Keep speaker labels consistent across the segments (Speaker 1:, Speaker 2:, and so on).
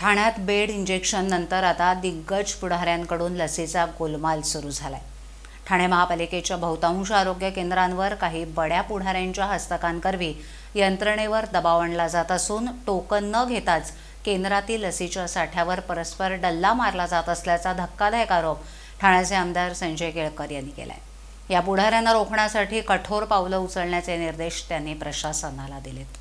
Speaker 1: ठाण्यात bed injection नंतर आता दिग्गज पुढाऱ्यांकडून लसीचा गोलमाल सुरू झालाय ठाणे महापालिकेच्या बहुतांश आरोग्य केंद्रांवर काही बड्या पुढाऱ्यांच्या हस्तकांकरवी यंत्रणेवर दबाव आणला जात असून टोकन न घेताच केंद्रातील लसीच्या साठ्यावर परस्पर डल्ला मारला जात असल्याचा धक्कादायक आरोप ठाण्याचे आमदार संजय केळकर यांनी केला आहे या पुढाऱ्यांना रोखण्यासाठी कठोर पावलं उचलण्याचे निर्देश त्यांनी प्रशासनाला दिलेत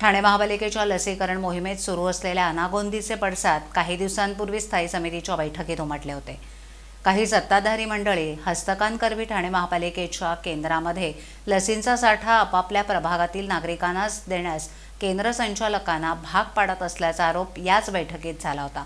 Speaker 1: ठाणे महापालिकेच्या लसीकरण मोहिमेत सुरू असलेल्या अनागोंदीचे पडसाद काही दिवसांपूर्वी स्थायी समितीच्या बैठकीत उमटले होते काही सत्ताधारी मंडळी हस्तकांकरवी ठाणे महापालिकेच्या केंद्रामध्ये लसींचा साठा आपापल्या प्रभागातील नागरिकांनाच देण्यास केंद्र संचालकांना भाग पाडत असल्याचा आरोप याच बैठकीत झाला होता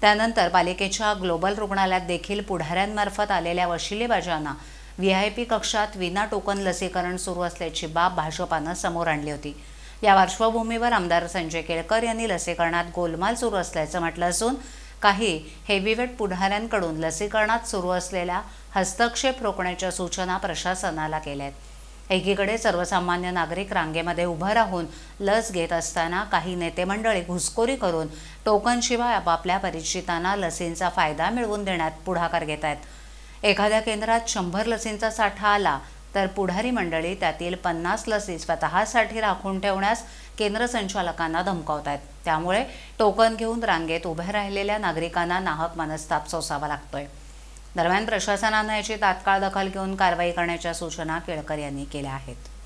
Speaker 1: त्यानंतर पालिकेच्या ग्लोबल रुग्णालयात देखील पुढाऱ्यांमार्फत आलेल्या वशिलेबाजांना व्ही आय पी कक्षात विना टोकन लसीकरण सुरू असल्याची बाब भाजपानं समोर आणली होती या पार्श्वभूमीवर आमदार संजय केळकर यांनी लसीकरणात गोलमाल सुरू असल्याचं म्हटलं असून काही हेवीवेट पुढाऱ्यांकडून लसीकरणात सुरू असलेल्या हस्तक्षेप रोखण्याच्या सूचना प्रशासनाला केल्या आहेत एकीकडे सर्वसामान्य नागरिक रांगेमध्ये उभं राहून लस घेत असताना काही नेते मंडळी घुसखोरी करून टोकनशिवाय आपापल्या परिचितांना लसींचा फायदा मिळवून देण्यात पुढाकार घेत आहेत एखाद्या केंद्रात शंभर लसींचा साठा आला तर पुढारी मंडळी त्यातील पन्नास लसी स्वतःसाठी राखून ठेवण्यास केंद्र संचालकांना धमकावत आहेत त्यामुळे टोकन घेऊन रांगेत उभ्या राहिलेल्या नागरिकांना नाहक मनस्ताप सोसावा लागतोय दरम्यान प्रशासनानं याची तात्काळ दखल घेऊन कारवाई करण्याच्या सूचना केळकर यांनी केल्या आहेत